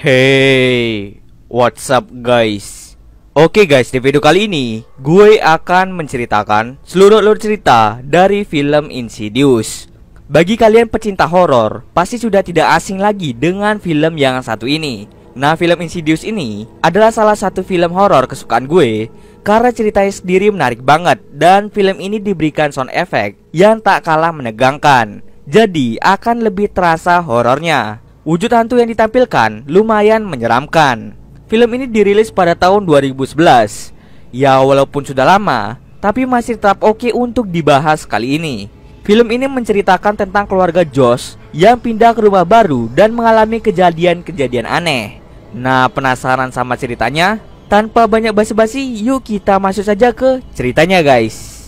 Hey, what's up guys? Oke guys, di video kali ini gue akan menceritakan seluruh lur cerita dari film Insidious. Bagi kalian pecinta horor, pasti sudah tidak asing lagi dengan film yang satu ini. Nah, film Insidious ini adalah salah satu film horor kesukaan gue karena ceritanya sendiri menarik banget dan film ini diberikan sound effect yang tak kalah menegangkan. Jadi, akan lebih terasa horornya. Wujud hantu yang ditampilkan lumayan menyeramkan. Film ini dirilis pada tahun 2011. Ya walaupun sudah lama, tapi masih tetap oke untuk dibahas kali ini. Film ini menceritakan tentang keluarga Josh yang pindah ke rumah baru dan mengalami kejadian-kejadian aneh. Nah, penasaran sama ceritanya? Tanpa banyak basa-basi, yuk kita masuk saja ke ceritanya guys.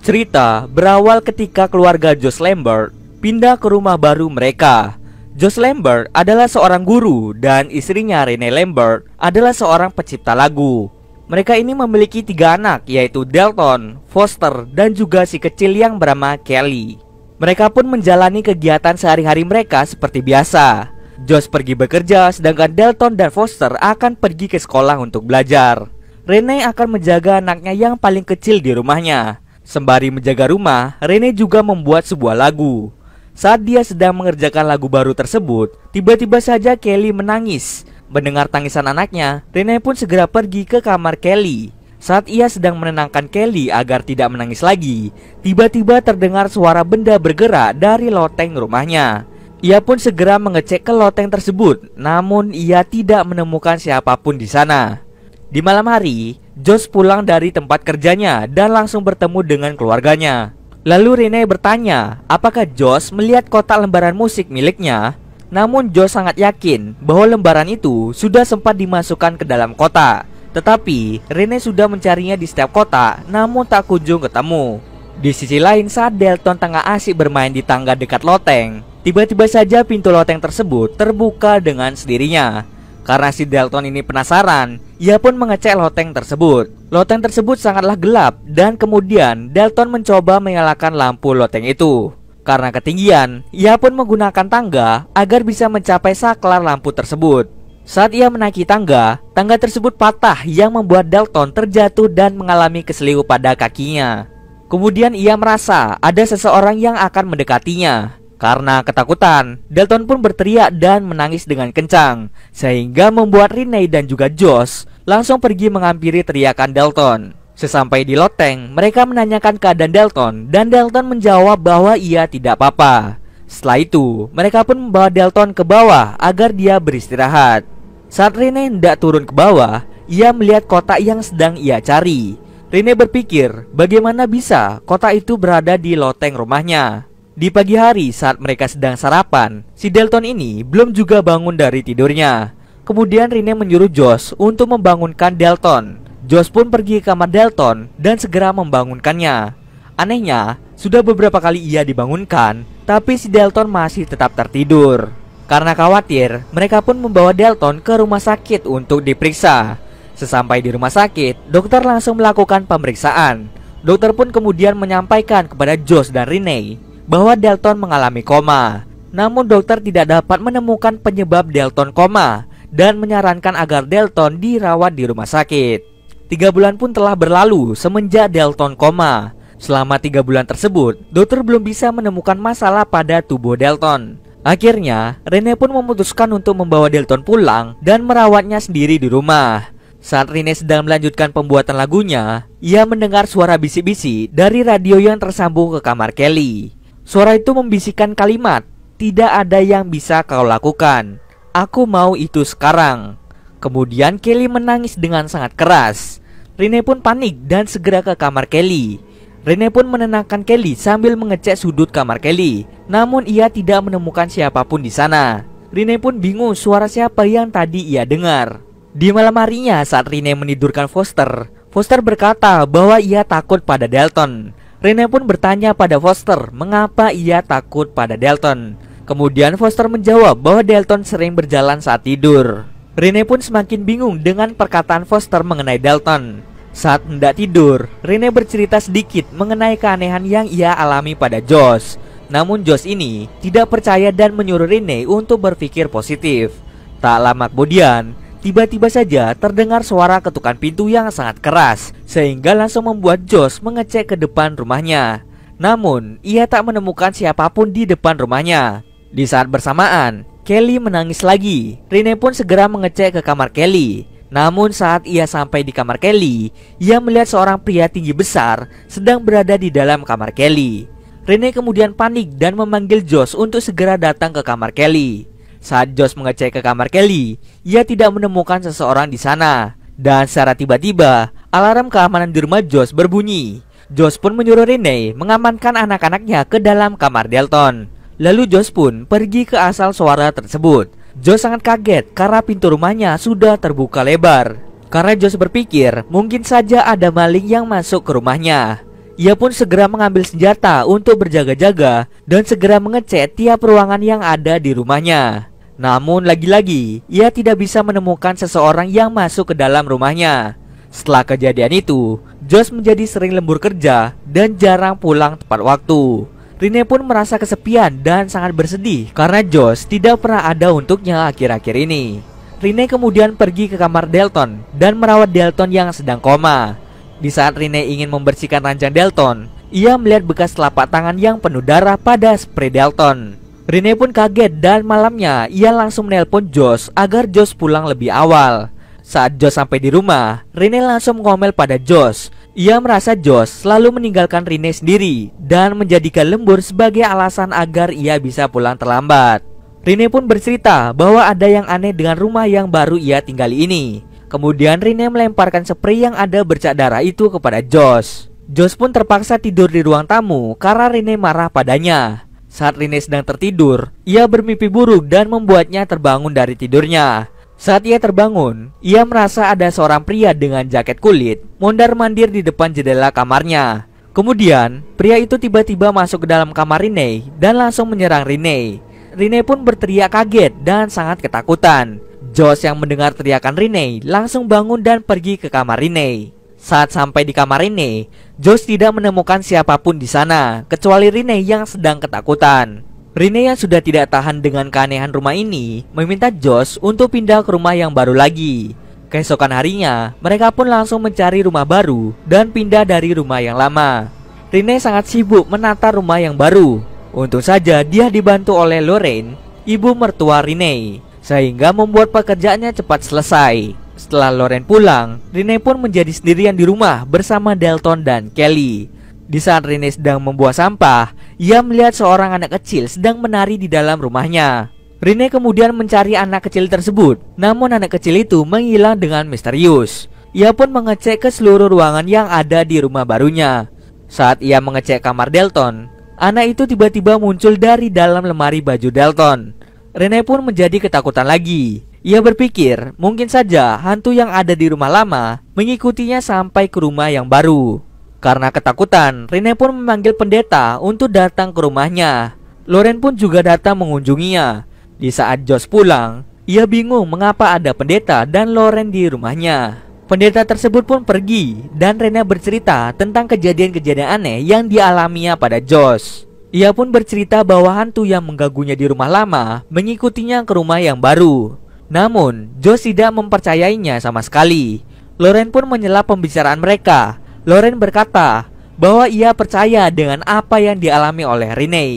Cerita berawal ketika keluarga Josh Lambert pindah ke rumah baru mereka Josh Lambert adalah seorang guru dan istrinya Rene Lambert adalah seorang pencipta lagu. Mereka ini memiliki tiga anak yaitu Dalton, Foster, dan juga si kecil yang bernama Kelly. Mereka pun menjalani kegiatan sehari-hari mereka seperti biasa. Josh pergi bekerja sedangkan Dalton dan Foster akan pergi ke sekolah untuk belajar. Rene akan menjaga anaknya yang paling kecil di rumahnya. Sembari menjaga rumah, Rene juga membuat sebuah lagu. Saat dia sedang mengerjakan lagu baru tersebut, tiba-tiba saja Kelly menangis. Mendengar tangisan anaknya, Rene pun segera pergi ke kamar Kelly. Saat ia sedang menenangkan Kelly agar tidak menangis lagi, tiba-tiba terdengar suara benda bergerak dari loteng rumahnya. Ia pun segera mengecek ke loteng tersebut, namun ia tidak menemukan siapapun di sana. Di malam hari, Josh pulang dari tempat kerjanya dan langsung bertemu dengan keluarganya. Lalu Rene bertanya, apakah Josh melihat kotak lembaran musik miliknya? Namun Josh sangat yakin bahwa lembaran itu sudah sempat dimasukkan ke dalam kotak. Tetapi Rene sudah mencarinya di setiap kotak namun tak kunjung ketemu. Di sisi lain saat Delton tengah asik bermain di tangga dekat loteng, tiba-tiba saja pintu loteng tersebut terbuka dengan sendirinya. Karena si Dalton ini penasaran, ia pun mengecek loteng tersebut. Loteng tersebut sangatlah gelap dan kemudian Dalton mencoba menyalakan lampu loteng itu. Karena ketinggian, ia pun menggunakan tangga agar bisa mencapai saklar lampu tersebut. Saat ia menaiki tangga, tangga tersebut patah yang membuat Dalton terjatuh dan mengalami keseliu pada kakinya. Kemudian ia merasa ada seseorang yang akan mendekatinya. Karena ketakutan, Dalton pun berteriak dan menangis dengan kencang, sehingga membuat Riney dan juga Josh langsung pergi menghampiri teriakan Dalton. Sesampai di loteng, mereka menanyakan keadaan Dalton dan Dalton menjawab bahwa ia tidak apa-apa. Setelah itu, mereka pun membawa Dalton ke bawah agar dia beristirahat. Saat Rene tidak turun ke bawah, ia melihat kotak yang sedang ia cari. Rene berpikir, bagaimana bisa kotak itu berada di loteng rumahnya. Di pagi hari saat mereka sedang sarapan, si Dalton ini belum juga bangun dari tidurnya. Kemudian Rene menyuruh Josh untuk membangunkan Dalton. Josh pun pergi ke kamar Dalton dan segera membangunkannya. Anehnya, sudah beberapa kali ia dibangunkan, tapi si Dalton masih tetap tertidur. Karena khawatir, mereka pun membawa Dalton ke rumah sakit untuk diperiksa. Sesampai di rumah sakit, dokter langsung melakukan pemeriksaan. Dokter pun kemudian menyampaikan kepada Josh dan Rene bahwa Dalton mengalami koma. Namun dokter tidak dapat menemukan penyebab Dalton koma dan menyarankan agar Dalton dirawat di rumah sakit. Tiga bulan pun telah berlalu semenjak Dalton koma. Selama tiga bulan tersebut, dokter belum bisa menemukan masalah pada tubuh Dalton. Akhirnya, Rene pun memutuskan untuk membawa Dalton pulang dan merawatnya sendiri di rumah. Saat Rene sedang melanjutkan pembuatan lagunya, ia mendengar suara bisik-bisik dari radio yang tersambung ke kamar Kelly. Suara itu membisikkan kalimat, "Tidak ada yang bisa kau lakukan. Aku mau itu sekarang." Kemudian Kelly menangis dengan sangat keras. Rene pun panik dan segera ke kamar Kelly. Rene pun menenangkan Kelly sambil mengecek sudut kamar Kelly. Namun ia tidak menemukan siapapun di sana. Rene pun bingung suara siapa yang tadi ia dengar. Di malam harinya saat Rene menidurkan Foster, Foster berkata bahwa ia takut pada Dalton. Rene pun bertanya pada Foster mengapa ia takut pada Dalton. Kemudian Foster menjawab bahwa Dalton sering berjalan saat tidur. Rene pun semakin bingung dengan perkataan Foster mengenai Dalton. Saat hendak tidur, Rene bercerita sedikit mengenai keanehan yang ia alami pada Josh. Namun Josh ini tidak percaya dan menyuruh Rene untuk berpikir positif. Tak lama kemudian, Tiba-tiba saja terdengar suara ketukan pintu yang sangat keras, sehingga langsung membuat Josh mengecek ke depan rumahnya. Namun, ia tak menemukan siapapun di depan rumahnya. Di saat bersamaan, Kelly menangis lagi. Rene pun segera mengecek ke kamar Kelly. Namun saat ia sampai di kamar Kelly, ia melihat seorang pria tinggi besar sedang berada di dalam kamar Kelly. Rene kemudian panik dan memanggil Josh untuk segera datang ke kamar Kelly. Saat Josh mengecek ke kamar Kelly, ia tidak menemukan seseorang di sana. Dan secara tiba-tiba, alarm keamanan di rumah Josh berbunyi. Josh pun menyuruh Rene mengamankan anak-anaknya ke dalam kamar Delton. Lalu Josh pun pergi ke asal suara tersebut. Josh sangat kaget karena pintu rumahnya sudah terbuka lebar. Karena Josh berpikir mungkin saja ada maling yang masuk ke rumahnya. Ia pun segera mengambil senjata untuk berjaga-jaga dan segera mengecek tiap ruangan yang ada di rumahnya. Namun lagi-lagi, ia tidak bisa menemukan seseorang yang masuk ke dalam rumahnya. Setelah kejadian itu, Josh menjadi sering lembur kerja dan jarang pulang tepat waktu. Rine pun merasa kesepian dan sangat bersedih karena Josh tidak pernah ada untuknya akhir-akhir ini. Rine kemudian pergi ke kamar Delton dan merawat Delton yang sedang koma. Di saat Rine ingin membersihkan ranjang Delton, ia melihat bekas telapak tangan yang penuh darah pada spray Delton. Rene pun kaget dan malamnya ia langsung menelpon Josh agar Josh pulang lebih awal. Saat Josh sampai di rumah, Rene langsung ngomel pada Josh. Ia merasa Josh selalu meninggalkan Rene sendiri dan menjadikan lembur sebagai alasan agar ia bisa pulang terlambat. Rene pun bercerita bahwa ada yang aneh dengan rumah yang baru ia tinggali ini. Kemudian Rene melemparkan spray yang ada bercak darah itu kepada Josh. Josh pun terpaksa tidur di ruang tamu karena Rene marah padanya. Saat Line sedang tertidur, ia bermimpi buruk dan membuatnya terbangun dari tidurnya. Saat ia terbangun, ia merasa ada seorang pria dengan jaket kulit mondar-mandir di depan jendela kamarnya. Kemudian, pria itu tiba-tiba masuk ke dalam kamar Rene dan langsung menyerang Rene. Rene pun berteriak kaget dan sangat ketakutan. Josh yang mendengar teriakan Rene langsung bangun dan pergi ke kamar Rene. Saat sampai di kamar Rene, Josh tidak menemukan siapapun di sana, kecuali Rene yang sedang ketakutan. Rene yang sudah tidak tahan dengan keanehan rumah ini, meminta Josh untuk pindah ke rumah yang baru lagi. Keesokan harinya, mereka pun langsung mencari rumah baru dan pindah dari rumah yang lama. Rene sangat sibuk menata rumah yang baru. Untung saja dia dibantu oleh Lorraine, ibu mertua Rene, sehingga membuat pekerjaannya cepat selesai. Setelah Loren pulang, Rene pun menjadi sendirian di rumah bersama Dalton dan Kelly. Di saat Rene sedang membuat sampah, ia melihat seorang anak kecil sedang menari di dalam rumahnya. Rene kemudian mencari anak kecil tersebut, namun anak kecil itu menghilang dengan misterius. Ia pun mengecek ke seluruh ruangan yang ada di rumah barunya. Saat ia mengecek kamar Dalton, anak itu tiba-tiba muncul dari dalam lemari baju Dalton. Rene pun menjadi ketakutan lagi. Ia berpikir mungkin saja hantu yang ada di rumah lama mengikutinya sampai ke rumah yang baru. Karena ketakutan, Rene pun memanggil pendeta untuk datang ke rumahnya. Loren pun juga datang mengunjunginya. Di saat Josh pulang, ia bingung mengapa ada pendeta dan Loren di rumahnya. Pendeta tersebut pun pergi dan Rene bercerita tentang kejadian-kejadian aneh yang dialaminya pada Josh. Ia pun bercerita bahwa hantu yang mengganggunya di rumah lama mengikutinya ke rumah yang baru. Namun, Joe tidak mempercayainya sama sekali. Loren pun menyela pembicaraan mereka. Loren berkata bahwa ia percaya dengan apa yang dialami oleh Renee.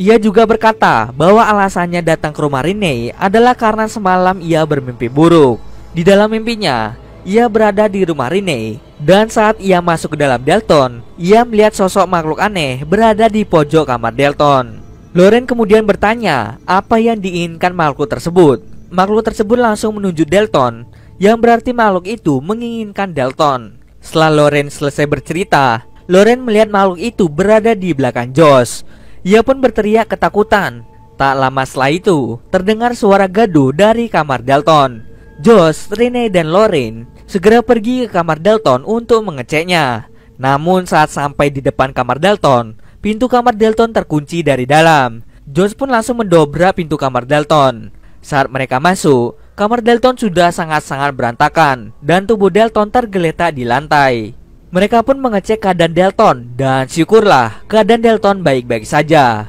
Ia juga berkata bahwa alasannya datang ke rumah Renee adalah karena semalam ia bermimpi buruk. Di dalam mimpinya, ia berada di rumah Renee dan saat ia masuk ke dalam Delton, ia melihat sosok makhluk aneh berada di pojok kamar Delton. Loren kemudian bertanya apa yang diinginkan makhluk tersebut makhluk tersebut langsung menunjuk Dalton, yang berarti makhluk itu menginginkan Dalton. Setelah Loren selesai bercerita, Loren melihat makhluk itu berada di belakang Josh. Ia pun berteriak ketakutan. Tak lama setelah itu, terdengar suara gaduh dari kamar Dalton. Josh, Rene, dan Loren segera pergi ke kamar Dalton untuk mengeceknya. Namun saat sampai di depan kamar Dalton, pintu kamar Dalton terkunci dari dalam. Josh pun langsung mendobrak pintu kamar Dalton. Saat mereka masuk, kamar Delton sudah sangat-sangat berantakan dan tubuh Delton tergeletak di lantai. Mereka pun mengecek keadaan Delton dan syukurlah keadaan Delton baik-baik saja.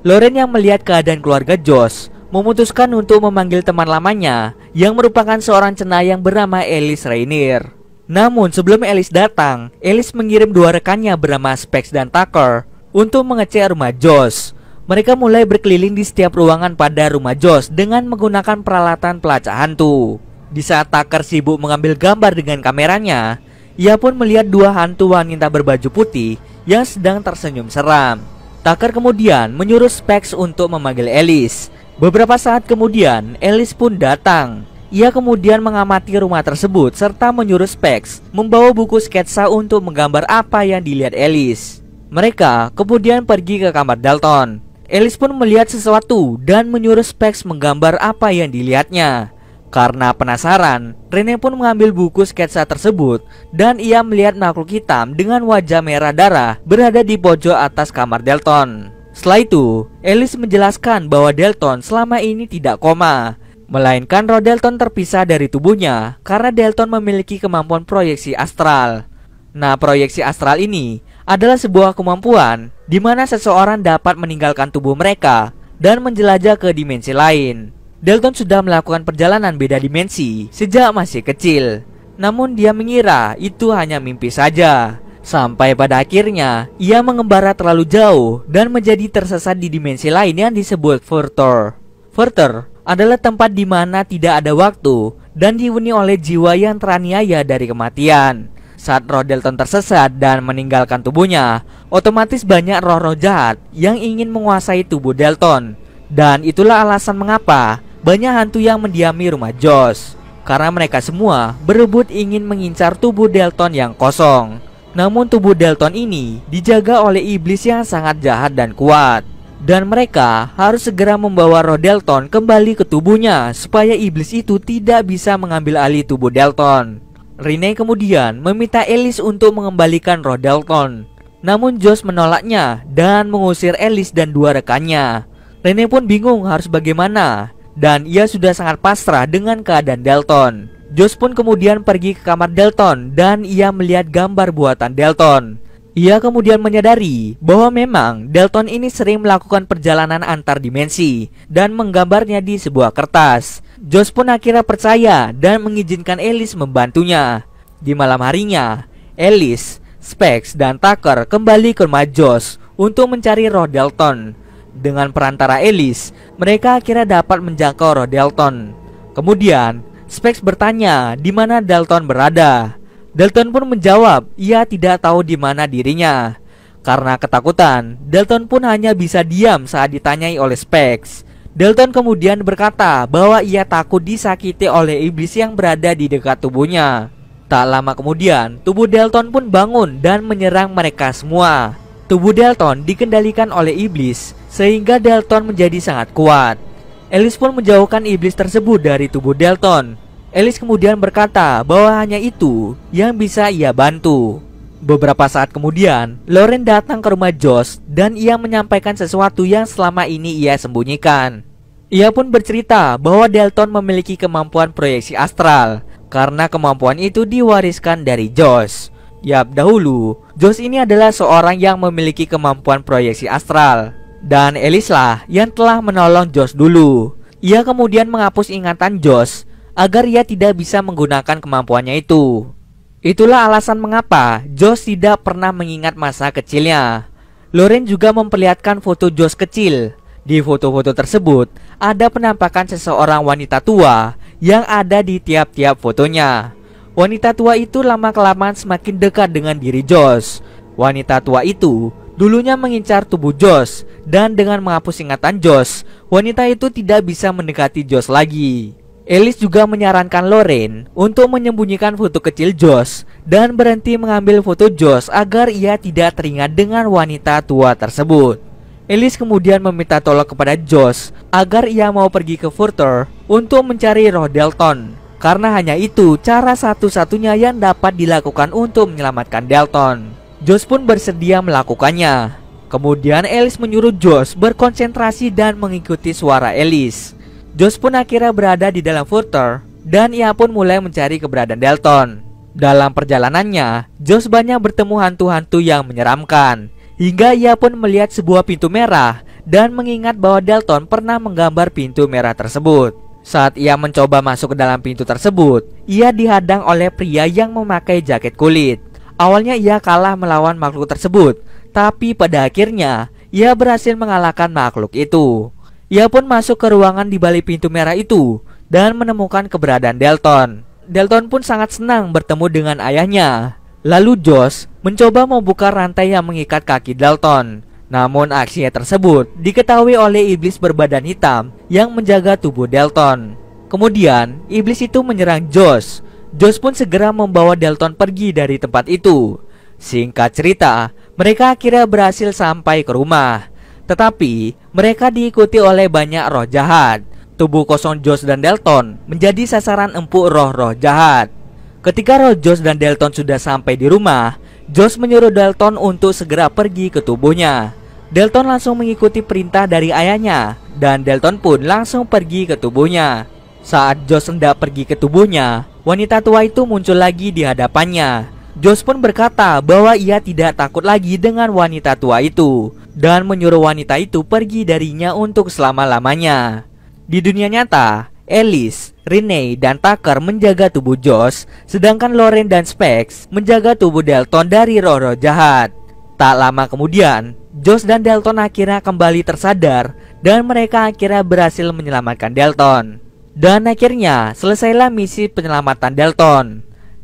Loren yang melihat keadaan keluarga Josh memutuskan untuk memanggil teman lamanya yang merupakan seorang cenayang bernama Elis Rainier. Namun sebelum Elis datang, Elis mengirim dua rekannya bernama Specs dan Tucker untuk mengecek rumah Josh mereka mulai berkeliling di setiap ruangan pada rumah Josh dengan menggunakan peralatan pelacak hantu. Di saat Tucker sibuk mengambil gambar dengan kameranya, ia pun melihat dua hantu wanita berbaju putih yang sedang tersenyum seram. Tucker kemudian menyuruh Specs untuk memanggil Alice. Beberapa saat kemudian, Alice pun datang. Ia kemudian mengamati rumah tersebut serta menyuruh Specs membawa buku sketsa untuk menggambar apa yang dilihat Alice. Mereka kemudian pergi ke kamar Dalton Elis pun melihat sesuatu dan menyuruh Specs menggambar apa yang dilihatnya. Karena penasaran, Rene pun mengambil buku sketsa tersebut dan ia melihat makhluk hitam dengan wajah merah darah berada di pojok atas kamar Delton. Setelah itu, Elis menjelaskan bahwa Delton selama ini tidak koma, melainkan roh Delton terpisah dari tubuhnya karena Delton memiliki kemampuan proyeksi astral. Nah, proyeksi astral ini adalah sebuah kemampuan di mana seseorang dapat meninggalkan tubuh mereka dan menjelajah ke dimensi lain. Dalton sudah melakukan perjalanan beda dimensi sejak masih kecil. Namun dia mengira itu hanya mimpi saja. Sampai pada akhirnya, ia mengembara terlalu jauh dan menjadi tersesat di dimensi lain yang disebut Furter. Furter adalah tempat di mana tidak ada waktu dan dihuni oleh jiwa yang teraniaya dari kematian saat roh Delton tersesat dan meninggalkan tubuhnya. Otomatis banyak roh-roh jahat yang ingin menguasai tubuh Delton. Dan itulah alasan mengapa banyak hantu yang mendiami rumah Josh. Karena mereka semua berebut ingin mengincar tubuh Delton yang kosong. Namun tubuh Delton ini dijaga oleh iblis yang sangat jahat dan kuat. Dan mereka harus segera membawa roh Delton kembali ke tubuhnya supaya iblis itu tidak bisa mengambil alih tubuh Delton. Rene kemudian meminta Elise untuk mengembalikan roh Dalton, Namun Josh menolaknya dan mengusir Elise dan dua rekannya. Rene pun bingung harus bagaimana dan ia sudah sangat pasrah dengan keadaan Dalton. Josh pun kemudian pergi ke kamar Dalton dan ia melihat gambar buatan Dalton. Ia kemudian menyadari bahwa memang Dalton ini sering melakukan perjalanan antar dimensi dan menggambarnya di sebuah kertas. Josh pun akhirnya percaya dan mengizinkan Alice membantunya. Di malam harinya, Alice, Specs, dan Tucker kembali ke rumah Josh untuk mencari roh Dalton. Dengan perantara Alice, mereka akhirnya dapat menjangkau roh Dalton. Kemudian, Specs bertanya di mana Dalton berada. Dalton pun menjawab, ia tidak tahu di mana dirinya. Karena ketakutan, Dalton pun hanya bisa diam saat ditanyai oleh Specs. Dalton kemudian berkata bahwa ia takut disakiti oleh iblis yang berada di dekat tubuhnya. Tak lama kemudian, tubuh Dalton pun bangun dan menyerang mereka semua. Tubuh Dalton dikendalikan oleh iblis, sehingga Dalton menjadi sangat kuat. Elis pun menjauhkan iblis tersebut dari tubuh Dalton. Elis kemudian berkata bahwa hanya itu yang bisa ia bantu. Beberapa saat kemudian, Loren datang ke rumah Josh dan ia menyampaikan sesuatu yang selama ini ia sembunyikan. Ia pun bercerita bahwa Dalton memiliki kemampuan proyeksi astral karena kemampuan itu diwariskan dari Josh. Yap, dahulu Josh ini adalah seorang yang memiliki kemampuan proyeksi astral dan Elis lah yang telah menolong Josh dulu. Ia kemudian menghapus ingatan Josh agar ia tidak bisa menggunakan kemampuannya itu. Itulah alasan mengapa Josh tidak pernah mengingat masa kecilnya. Loren juga memperlihatkan foto Josh kecil di foto-foto tersebut, ada penampakan seseorang wanita tua yang ada di tiap-tiap fotonya. Wanita tua itu lama-kelamaan semakin dekat dengan diri Josh. Wanita tua itu dulunya mengincar tubuh Josh dan dengan menghapus ingatan Josh, wanita itu tidak bisa mendekati Josh lagi. Elis juga menyarankan Loren untuk menyembunyikan foto kecil Josh dan berhenti mengambil foto Josh agar ia tidak teringat dengan wanita tua tersebut. Elis kemudian meminta tolong kepada Josh agar ia mau pergi ke Furter untuk mencari roh Dalton karena hanya itu cara satu-satunya yang dapat dilakukan untuk menyelamatkan Dalton. Josh pun bersedia melakukannya. Kemudian Elis menyuruh Josh berkonsentrasi dan mengikuti suara Elis. Josh pun akhirnya berada di dalam Furter dan ia pun mulai mencari keberadaan Dalton. Dalam perjalanannya, Josh banyak bertemu hantu-hantu yang menyeramkan Hingga ia pun melihat sebuah pintu merah dan mengingat bahwa Dalton pernah menggambar pintu merah tersebut. Saat ia mencoba masuk ke dalam pintu tersebut, ia dihadang oleh pria yang memakai jaket kulit. Awalnya ia kalah melawan makhluk tersebut, tapi pada akhirnya ia berhasil mengalahkan makhluk itu. Ia pun masuk ke ruangan di balik pintu merah itu dan menemukan keberadaan Dalton. Dalton pun sangat senang bertemu dengan ayahnya Lalu Josh mencoba membuka rantai yang mengikat kaki Dalton. Namun aksinya tersebut diketahui oleh iblis berbadan hitam yang menjaga tubuh Dalton. Kemudian, iblis itu menyerang Josh. Josh pun segera membawa Dalton pergi dari tempat itu. Singkat cerita, mereka akhirnya berhasil sampai ke rumah. Tetapi, mereka diikuti oleh banyak roh jahat. Tubuh kosong Josh dan Dalton menjadi sasaran empuk roh-roh jahat. Ketika Rojos dan Dalton sudah sampai di rumah, Josh menyuruh Dalton untuk segera pergi ke tubuhnya. Dalton langsung mengikuti perintah dari ayahnya dan Dalton pun langsung pergi ke tubuhnya. Saat Josh hendak pergi ke tubuhnya, wanita tua itu muncul lagi di hadapannya. Josh pun berkata bahwa ia tidak takut lagi dengan wanita tua itu dan menyuruh wanita itu pergi darinya untuk selama-lamanya. Di dunia nyata, Alice, Renee, dan Tucker menjaga tubuh Josh, sedangkan Lauren dan Specs menjaga tubuh Dalton dari Roro jahat. Tak lama kemudian, Josh dan Dalton akhirnya kembali tersadar dan mereka akhirnya berhasil menyelamatkan Dalton. Dan akhirnya selesailah misi penyelamatan Dalton.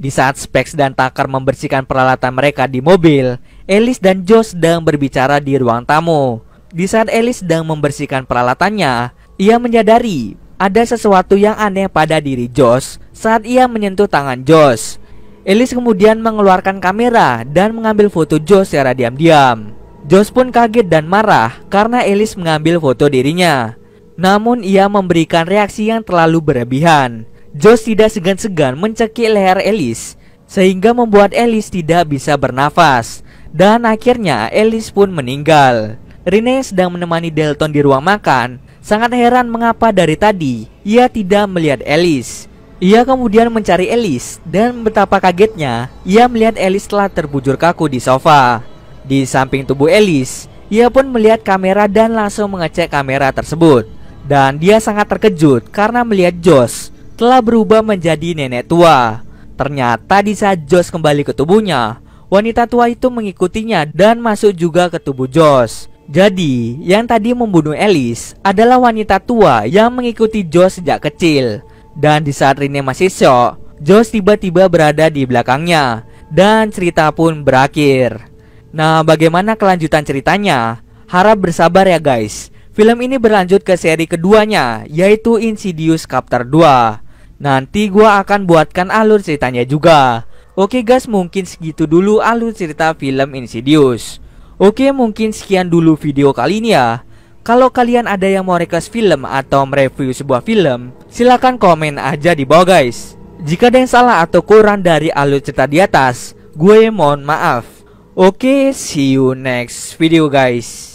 Di saat Specs dan Tucker membersihkan peralatan mereka di mobil, Alice dan Josh sedang berbicara di ruang tamu. Di saat Alice sedang membersihkan peralatannya, ia menyadari ada sesuatu yang aneh pada diri Josh saat ia menyentuh tangan Josh. Elis kemudian mengeluarkan kamera dan mengambil foto Josh secara diam-diam. Josh pun kaget dan marah karena Elis mengambil foto dirinya. Namun ia memberikan reaksi yang terlalu berlebihan. Josh tidak segan-segan mencekik leher Elis sehingga membuat Elis tidak bisa bernafas dan akhirnya Elis pun meninggal. Rene sedang menemani Delton di ruang makan sangat heran mengapa dari tadi ia tidak melihat Elis. Ia kemudian mencari Elis dan betapa kagetnya ia melihat Elis telah terbujur kaku di sofa. Di samping tubuh Elis, ia pun melihat kamera dan langsung mengecek kamera tersebut. Dan dia sangat terkejut karena melihat Josh telah berubah menjadi nenek tua. Ternyata di saat Josh kembali ke tubuhnya, wanita tua itu mengikutinya dan masuk juga ke tubuh Josh. Jadi, yang tadi membunuh Alice adalah wanita tua yang mengikuti Joe sejak kecil. Dan di saat Rene masih shock, Joe tiba-tiba berada di belakangnya dan cerita pun berakhir. Nah, bagaimana kelanjutan ceritanya? Harap bersabar ya guys. Film ini berlanjut ke seri keduanya, yaitu Insidious Chapter 2. Nanti gua akan buatkan alur ceritanya juga. Oke guys, mungkin segitu dulu alur cerita film Insidious. Oke mungkin sekian dulu video kali ini ya Kalau kalian ada yang mau request film atau mereview sebuah film Silahkan komen aja di bawah guys Jika ada yang salah atau kurang dari alur cerita di atas Gue mohon maaf Oke see you next video guys